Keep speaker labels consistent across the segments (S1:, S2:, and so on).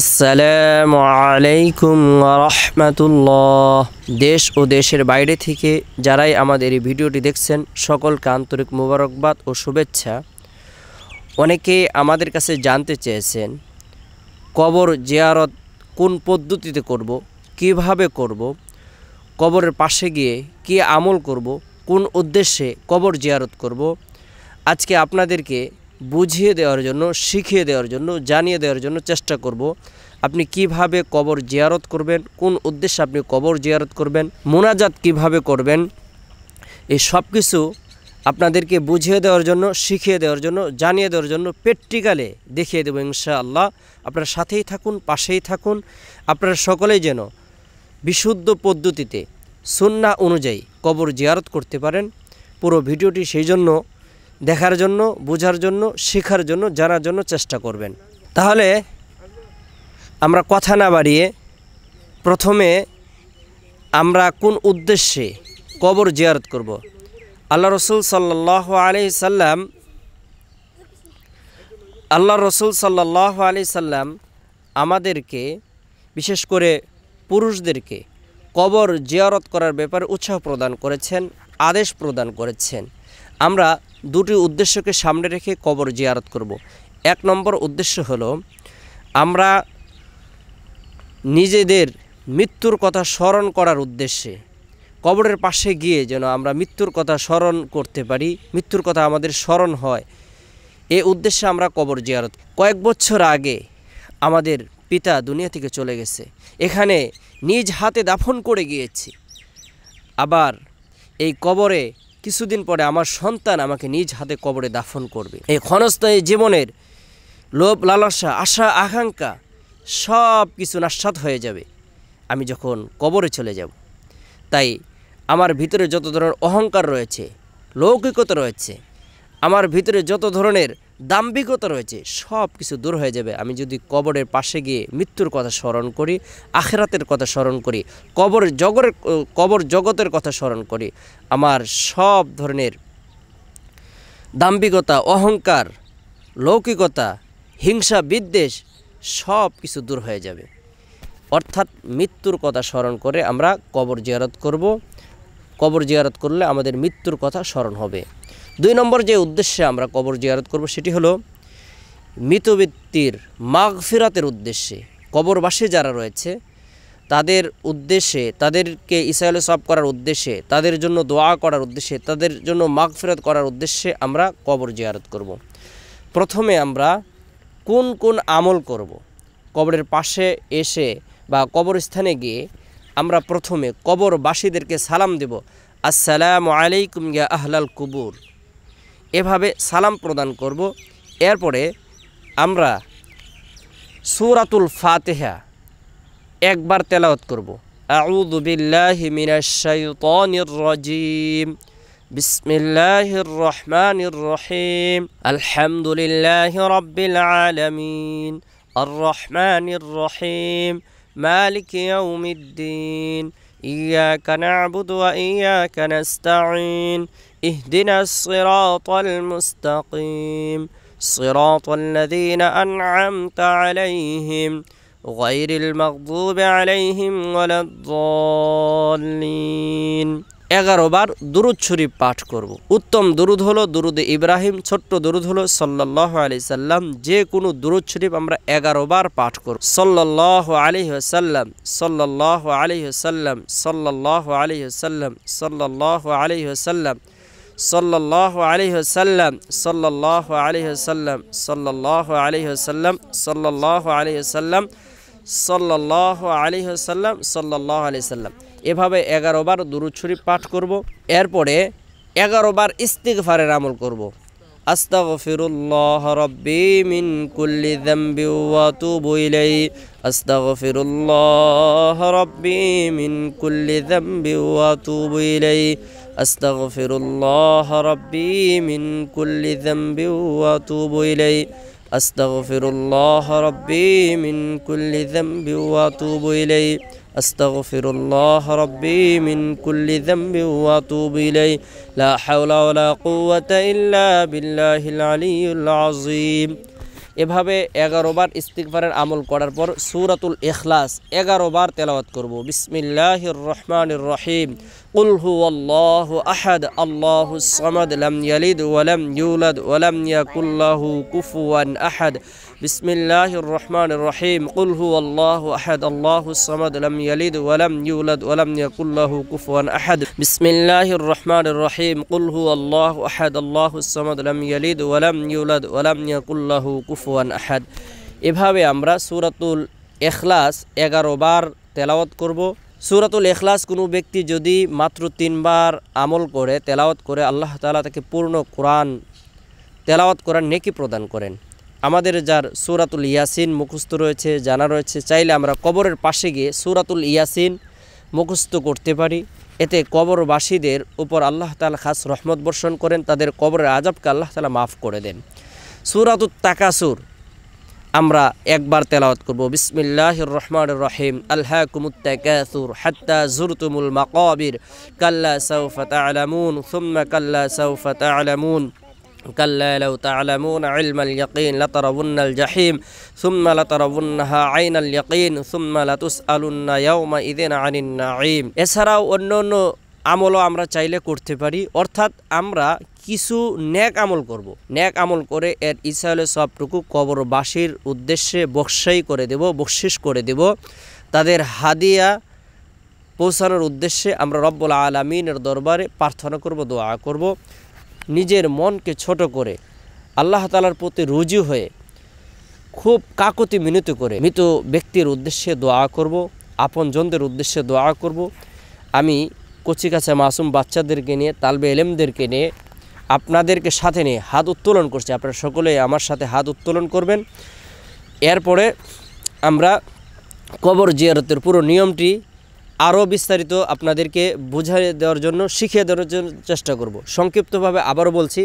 S1: আসসালামু আলাইকুম রহমতুল্লাহ দেশ ও দেশের বাইরে থেকে যারাই আমাদের এই ভিডিওটি দেখছেন সকলকে আন্তরিক মুবারকবাদ ও শুভেচ্ছা অনেকে আমাদের কাছে জানতে চেয়েছেন কবর জিয়ারত কোন পদ্ধতিতে করব কিভাবে করব কবরের পাশে গিয়ে কি আমল করব কোন উদ্দেশ্যে কবর জিয়ারত করব আজকে আপনাদেরকে বুঝিয়ে দেওয়ার জন্য শিখিয়ে দেওয়ার জন্য জানিয়ে দেওয়ার জন্য চেষ্টা করব আপনি কিভাবে কবর জিয়ারত করবেন কোন উদ্দেশ্যে আপনি কবর জিয়ারত করবেন মোনাজাত কিভাবে করবেন এই সব কিছু আপনাদেরকে বুঝিয়ে দেওয়ার জন্য শিখিয়ে দেওয়ার জন্য জানিয়ে দেওয়ার জন্য প্র্যাকটিক্যালে দেখিয়ে দেবো ইনশাআল্লাহ আপনার সাথেই থাকুন পাশেই থাকুন আপনারা সকলেই যেন বিশুদ্ধ পদ্ধতিতে সন্না অনুযায়ী কবর জিয়ারত করতে পারেন পুরো ভিডিওটি সেই জন্য দেখার জন্য বোঝার জন্য শেখার জন্য জানার জন্য চেষ্টা করবেন তাহলে আমরা কথা না বাড়িয়ে প্রথমে আমরা কোন উদ্দেশ্যে কবর জিয়ারত করব। আল্লাহ রসুল সাল্লাহ আলি সাল্লাম আল্লাহ রসুল সাল্লাহ আলি সাল্লাম আমাদেরকে বিশেষ করে পুরুষদেরকে কবর জিয়ারত করার ব্যাপারে উৎসাহ প্রদান করেছেন আদেশ প্রদান করেছেন আমরা দুটি উদ্দেশ্যকে সামনে রেখে কবর জিয়ারত করব। এক নম্বর উদ্দেশ্য হল আমরা নিজেদের মৃত্যুর কথা স্মরণ করার উদ্দেশ্যে কবরের পাশে গিয়ে যেন আমরা মৃত্যুর কথা স্মরণ করতে পারি মৃত্যুর কথা আমাদের স্মরণ হয় এ উদ্দেশ্যে আমরা কবর জিয়ারত কয়েক বছর আগে আমাদের পিতা দুনিয়া থেকে চলে গেছে এখানে নিজ হাতে দাফন করে গিয়েছি আবার এই কবরে কিছুদিন পরে আমার সন্তান আমাকে নিজ হাতে কবরে দাফন করবে এই ক্ষণস্থায়ী জীবনের লোভ লালসা আশা আকাঙ্ক্ষা সব কিছু নাস্বাদ হয়ে যাবে আমি যখন কবরে চলে যাব তাই আমার ভিতরে যত ধরনের অহংকার রয়েছে লৌকিকতা রয়েছে আমার ভিতরে যত ধরনের দাম্ভিকতা রয়েছে সব কিছু দূর হয়ে যাবে আমি যদি কবরের পাশে গিয়ে মৃত্যুর কথা স্মরণ করি আখেরাতের কথা স্মরণ করি কবর জগরের কবর জগতের কথা স্মরণ করি আমার সব ধরনের দাম্ভিকতা অহংকার লৌকিকতা হিংসা বিদ্বেষ সব কিছু দূর হয়ে যাবে অর্থাৎ মৃত্যুর কথা স্মরণ করে আমরা কবর জিয়ারত করব কবর জিয়ারত করলে আমাদের মৃত্যুর কথা স্মরণ হবে দুই নম্বর যে উদ্দেশ্যে আমরা কবর জিয়ারত করব সেটি হলো মৃত ব্যক্তির মাঘ উদ্দেশ্যে কবরবাসী যারা রয়েছে তাদের উদ্দেশ্যে তাদেরকে ইসাইলে সব করার উদ্দেশ্যে তাদের জন্য দোয়া করার উদ্দেশ্যে তাদের জন্য মাঘ ফেরত করার উদ্দেশ্যে আমরা কবর জিয়ারত করব। প্রথমে আমরা কোন কোন আমল করব। কবরের পাশে এসে বা কবরস্থানে গিয়ে আমরা প্রথমে কবরবাসীদেরকে সালাম দেব আসসালামু আলাইকুম গিয়া আহলাল কুবুর এভাবে সালাম প্রদান করব এরপরে আমরা সুরাতুল ফাতেহা একবার তেলাওত করব আউদুবিল্লাহি মিনাশাইতানির্রাজিম বিসমিল্লাহির রহমানির রহিম আলহামদুলিল্লাহি রাব্বিল আলামিন আর রহমানির রহিম মালিক ইয়াউমিদ্দিন ইয়াকা নাবুদু ওয়া ইয়াকা নাস্তাঈন اهدنا الصراط المستقيم صراط الذين أنعمت عليهم غير المغضوب عليهم ولا الضالين এগারোবার দুরুদ শরীফ পাঠ করব। উত্তম দুরুদ হলো দুরুদে ইব্রাহিম ছোট্ট দুরুদ হলো সাল্লাহ আলি সাল্লাম যে কোনো দুরুদ শরীফ আমরা এগারোবার পাঠ করব সাল্লাহ আলিহ সাল্লাম সাল্লাহ আলিহ সাল্লাম সাল্লাহ আলিহ সাল্লাম সাল্লাহ আলিহ সাল্লাম صلى الله عليه وسلم صلى الله عليه وسلم صلى الله عليه وسلم صلى الله عليه وسلم صلى الله عليه وسلم صلى الله عليه وسلم এভাবে এগারো বার দুরুদ শরীফ পাঠ করব এরপরে এগারো বার ইস্তিগফারের আমল করব أستغفر الله ربي من كل ذنب وأتوب إليه أستغفر الله ربي من كل ذنب وأتوب إليه أستغفر الله ربي من كل ذنب وأتوب إليه أستغفر الله ربي من كل ذنب وأتوب إليه أستغفر الله ربي من كل ذنب وأتوب إليه لا حول ولا قوة إلا بالله العلي العظيم এভাবে এগারো বার আমল করার পর সুরাতুল এখলাস এগারো তেলাওয়াত করব বিসমিল্লাহির রহমানির রহিম قل هو الله أحد الله الصمد لم يلد ولم يولد ولم يكن له كفوا أحد بسم الله الرحمن الرحيم قل هو الله أحد الله الصمد لم يلد ولم يولد ولم يكن له كفوا أحد بسم الله الرحمن الرحيم قل هو الله أحد الله الصمد لم يلد ولم يولد ولم يكن له كفوا أحد এভাবে أمرا سورة الإخلاص এগারো বার تلاوت كربو সুরাতুল এখলাস কোনো ব্যক্তি যদি মাত্র তিনবার আমল করে তেলাওয়াত করে আল্লাহ তালা তাকে পূর্ণ কোরআন তেলাওয়াত করার নেকি প্রদান করেন আমাদের যার সুরাতুল ইয়াসিন মুখস্থ রয়েছে জানা রয়েছে চাইলে আমরা কবরের পাশে গিয়ে সুরাতুল ইয়াসিন মুখস্থ করতে পারি এতে কবরবাসীদের উপর আল্লাহ তালা খাস রহমত বর্ষণ করেন তাদের কবরের আজাবকে আল্লাহ তালা মাফ করে দেন সুরাতুল তাকাসুর আমরা একবার তেলাওয়াত করব বিসমিল্লাহির রহমানির রহিম আলহাকুমুত তাকাসুর হাত্তা জুরতুমুল মাকাবির কাল্লা সাওফা তাআলামুন সুম্মা কাল্লা সাওফা তাআলামুন كلا لو تعلمون علم اليقين لترون الجحيم ثم لترونها عين اليقين ثم لتسألن يومئذ عن النعيم اسرا أنونو আমলও আমরা চাইলে করতে পারি অর্থাৎ আমরা কিছু ন্যাক আমল করব। ন্যাক আমল করে এর ইসাইলে সবটুকু বাসির উদ্দেশ্যে বক্সাই করে দেব বকশিস করে দেব তাদের হাদিয়া পৌঁছানোর উদ্দেশ্যে আমরা রব্বুল আলমিনের দরবারে প্রার্থনা করব দোয়া করব নিজের মনকে ছোট করে আল্লাহ তালার প্রতি রুজু হয়ে খুব কাকতি মিনতি করে মৃত ব্যক্তির উদ্দেশ্যে দোয়া করব আপনজনদের উদ্দেশ্যে দোয়া করব আমি কাছে মাসুম বাচ্চাদেরকে নিয়ে তালবে এলেমদেরকে নিয়ে আপনাদেরকে সাথে নিয়ে হাত উত্তোলন করছি আপনারা সকলে আমার সাথে হাত উত্তোলন করবেন এরপরে আমরা কবর জিয়ারতের পুরো নিয়মটি আরও বিস্তারিত আপনাদেরকে বুঝিয়ে দেওয়ার জন্য শিখিয়ে দেওয়ার জন্য চেষ্টা করব সংক্ষিপ্তভাবে আবারও বলছি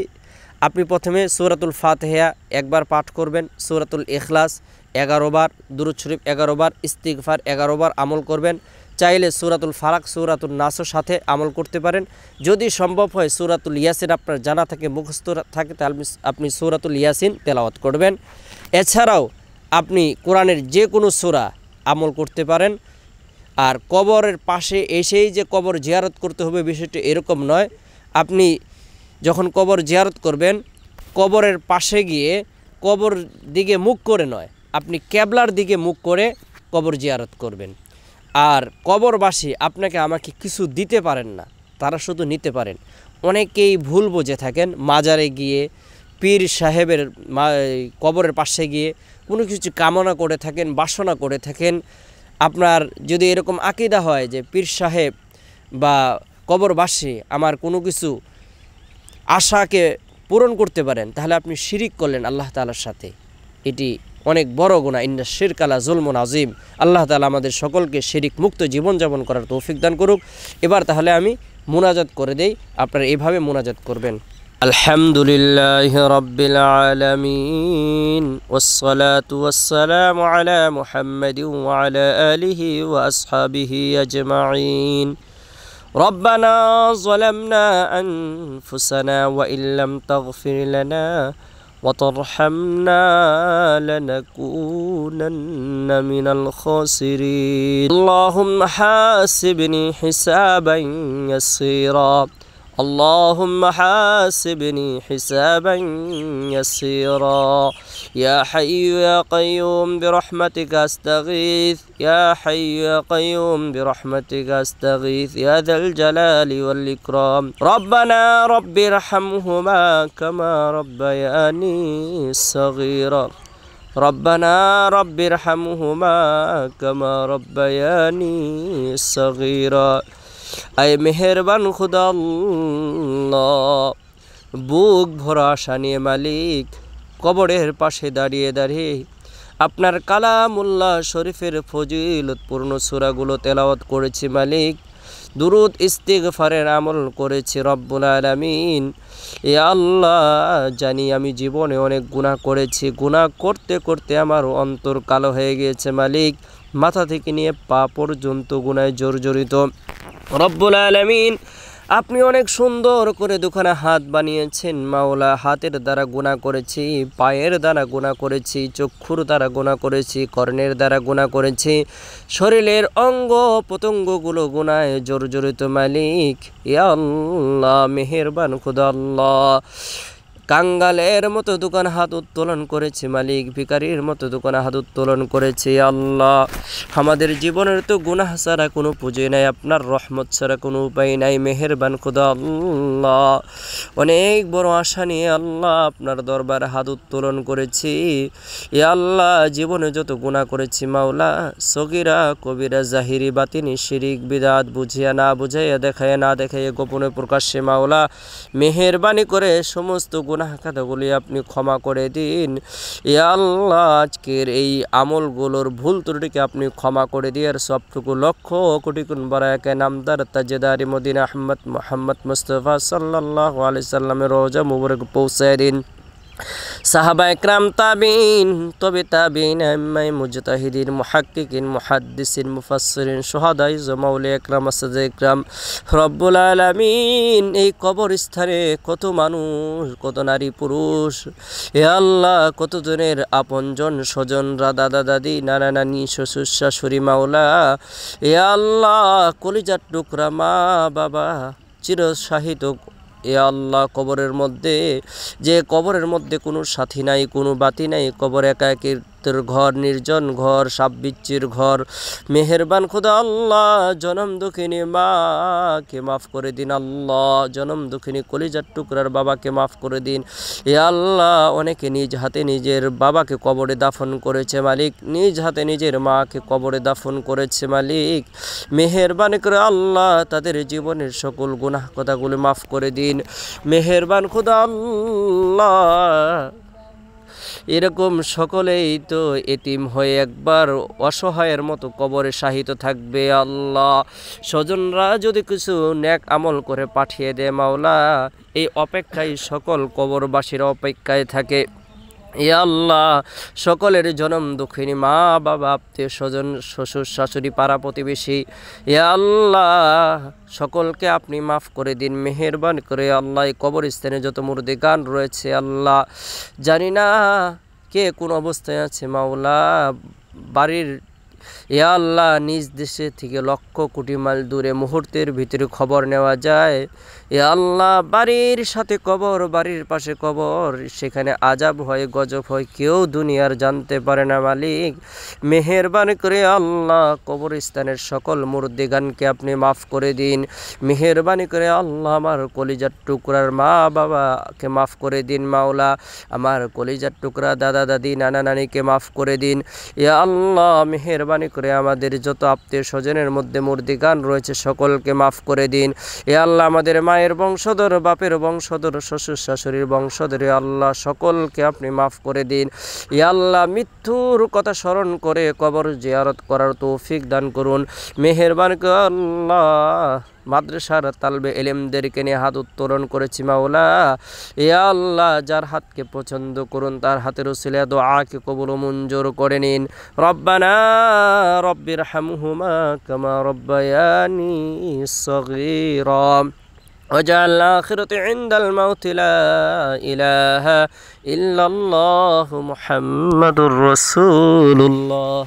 S1: আপনি প্রথমে সৌরাতুল ফাতেহা একবার পাঠ করবেন সৌরাতুল এখলাস এগারো বার দুরুদ শরীফ বার ইস্তিকফার বার আমল করবেন চাইলে সুরাতুল ফারাক সুরাতুল নাসর সাথে আমল করতে পারেন যদি সম্ভব হয় সুরাতুল ইয়াসিন আপনার জানা থাকে মুখস্থ থাকে তাহলে আপনি সুরাতুল ইয়াসিন তেলাওয়াত করবেন এছাড়াও আপনি কোরআনের যে কোনো সুরা আমল করতে পারেন আর কবরের পাশে এসেই যে কবর জিয়ারত করতে হবে বিষয়টি এরকম নয় আপনি যখন কবর জিয়ারত করবেন কবরের পাশে গিয়ে কবর দিকে মুখ করে নয় আপনি ক্যাবলার দিকে মুখ করে কবর জিয়ারত করবেন আর কবরবাসী আপনাকে আমাকে কিছু দিতে পারেন না তারা শুধু নিতে পারেন অনেকেই ভুল বুঝে থাকেন মাজারে গিয়ে পীর সাহেবের কবরের পাশে গিয়ে কোনো কিছু কামনা করে থাকেন বাসনা করে থাকেন আপনার যদি এরকম আকিদা হয় যে পীর সাহেব বা কবরবাসী আমার কোনো কিছু আশাকে পূরণ করতে পারেন তাহলে আপনি শিরিক করলেন আল্লাহ তালার সাথে এটি অনেক বড় গুণা ইন্না শিরকালা জুলমুন আজিম আল্লাহ তালা আমাদের সকলকে শিরিক মুক্ত জীবনযাপন করার তৌফিক দান করুক এবার তাহলে আমি মোনাজাত করে দেই আপনারা এভাবে মোনাজাত করবেন الحمد لله رب العالمين والصلاة والسلام على محمد وعلى آله وأصحابه أجمعين ربنا ظلمنا أنفسنا وإن لم تغفر لنا وترحمنا لنكونن من الخاسرين اللهم حاسبني حسابا يسيرا اللهم حاسبني حسابا يسيرا يا حي يا قيوم برحمتك استغيث يا حي يا قيوم برحمتك استغيث يا ذا الجلال والاكرام ربنا رب ارحمهما كما ربياني صغيرا ربنا رب ارحمهما كما ربياني صغيرا আয় মেহেরবান খুদাল বুক ভরা আশা নিয়ে মালিক কবরের পাশে দাঁড়িয়ে দাঁড়িয়ে আপনার কালামুল্লাহ শরীফের ফজিলতপূর্ণ সুরাগুলো তেলাওয়াত করেছি মালিক দুরুদ ইস্তিগফারের আমল করেছি রব্বুল আলামিন এ আল্লাহ জানি আমি জীবনে অনেক গুণা করেছি গুণা করতে করতে আমার অন্তর কালো হয়ে গিয়েছে মালিক মাথা থেকে নিয়ে পা পর্যন্ত গুণায় জর্জরিত রব্বুল আলমিন আপনি অনেক সুন্দর করে দুখানা হাত বানিয়েছেন মাওলা হাতের দ্বারা গুণা করেছি পায়ের দ্বারা গুণা করেছি চক্ষুর দ্বারা গুণা করেছি কর্ণের দ্বারা গুণা করেছি শরীরের অঙ্গ প্রত্যঙ্গগুলো গুণায় জর্জরিত মালিক ইয়া আল্লাহ মেহেরবান খুদাল্লাহ কাঙ্গালের মতো দোকান হাত উত্তোলন করেছে মালিক ভিকারির মতো দোকান হাত উত্তোলন করেছে আল্লাহ আমাদের জীবনের তো গুনাহ ছাড়া কোনো পুজোই নাই আপনার রহমত ছাড়া কোনো উপায় নাই মেহেরবান খুদা আল্লাহ অনেক বড় আশা নিয়ে আল্লাহ আপনার দরবার হাত উত্তোলন করেছি এ আল্লাহ জীবনে যত গুণা করেছি মাওলা সগিরা কবিরা জাহিরি বাতিনি শিরিক বিদাত বুঝিয়া না বুঝাইয়া দেখায় না দেখাইয়া গোপনে প্রকাশ্যে মাওলা মেহেরবানি করে সমস্ত গুনাহ খাতাগুলি আপনি ক্ষমা করে দিন এ আল্লাহ আজকের এই আমলগুলোর ভুল ত্রুটিকে আপনি ক্ষমা করে দিয়ে আর সবটুকু লক্ষ্য কোটি কোন বারাকে নামদার তাজেদারি মদিন আহমদ মোহাম্মদ মুস্তফা সাল্লাহ আলি সাল্লামের রোজা মুবরক পৌঁছায় দিন সাহাবা একরাম তাবিন তবে তাবিন আম্মাই মুজতাহিদিন মুহাক্কিকিন মুহাদ্দিসিন মুফাসসিরিন সোহাদাই জমাউল একরাম আসাদ একরাম রব্বুল আলামিন এই স্থানে কত মানুষ কত নারী পুরুষ এ আল্লাহ কতজনের আপনজন স্বজনরা দাদা দাদি নানা নানি শ্বশুর শাশুড়ি মাওলা এ আল্লাহ কলিজার টুকরা মা বাবা চিরসাহিত এ আল্লাহ কবরের মধ্যে যে কবরের মধ্যে কোনো সাথী নাই কোনো বাতি নাই কবর একা একের একাকিত্বের ঘর নির্জন ঘর সাববিচ্চির ঘর মেহেরবান খুদা আল্লাহ জনম দুঃখিনী মাকে মাফ করে দিন আল্লাহ জনম দুঃখিনী কলিজার টুকরার বাবাকে মাফ করে দিন এ আল্লাহ অনেকে নিজ হাতে নিজের বাবাকে কবরে দাফন করেছে মালিক নিজ হাতে নিজের মাকে কবরে দাফন করেছে মালিক মেহেরবান করে আল্লাহ তাদের জীবনের সকল গুনাহ কথাগুলি মাফ করে দিন মেহেরবান খুদা আল্লাহ এরকম সকলেই তো এতিম হয়ে একবার অসহায়ের মতো কবরে সাহিত থাকবে আল্লাহ স্বজনরা যদি কিছু ন্যাক আমল করে পাঠিয়ে দেয় মাওলা এই অপেক্ষায় সকল কবরবাসীর অপেক্ষায় থাকে আল্লাহ সকলের জনম দুঃখিনী মা বাবা আত্মীয় স্বজন শ্বশুর শাশুড়ি পাড়া প্রতিবেশী আল্লাহ সকলকে আপনি মাফ করে দিন মেহেরবান করে আল্লাহ কবরস্থানে যত মুর্দি গান রয়েছে আল্লাহ জানি না কে কোন অবস্থায় আছে মাওলা বাড়ির এ আল্লাহ নিজ দেশে থেকে লক্ষ কোটি মাইল দূরে মুহূর্তের ভিতরে খবর নেওয়া যায় এ আল্লাহ বাড়ির সাথে কবর বাড়ির পাশে কবর সেখানে আজাব হয় গজব হয় কেউ দুনিয়ার জানতে পারে না মালিক মেহেরবান করে আল্লাহ কবরস্থানের সকল মুর্দিগানকে আপনি মাফ করে দিন মেহেরবানি করে আল্লাহ আমার কলিজার টুকরার মা বাবাকে মাফ করে দিন মাওলা আমার কলিজার টুকরা দাদা দাদি নানা নানিকে মাফ করে দিন এ আল্লাহ মেহেরবান মেহরবানি করে আমাদের যত আত্মীয় স্বজনের মধ্যে মুরদি গান রয়েছে সকলকে মাফ করে দিন এ আল্লাহ আমাদের মায়ের বংশধর বাপের বংশধর শ্বশুর শাশুড়ির বংশধর আল্লাহ সকলকে আপনি মাফ করে দিন এ আল্লাহ মৃত্যুর কথা স্মরণ করে কবর জিয়ারত করার তৌফিক দান করুন মেহরবান আল্লাহ মাদ্রাসার তালবে এলেমদেরকে নিয়ে হাত উত্তোলন করেছি মাওলা এ আল্লাহ যার হাতকে পছন্দ করুন তার হাতের উসিলে দোয়াকে কবুল মঞ্জুর করে নিন রব্বানা রব্বির হামহুমা কামা রব্বায়ানি সগীরম وجعل آخرة عند الموت لا إله إلا الله محمد رسول الله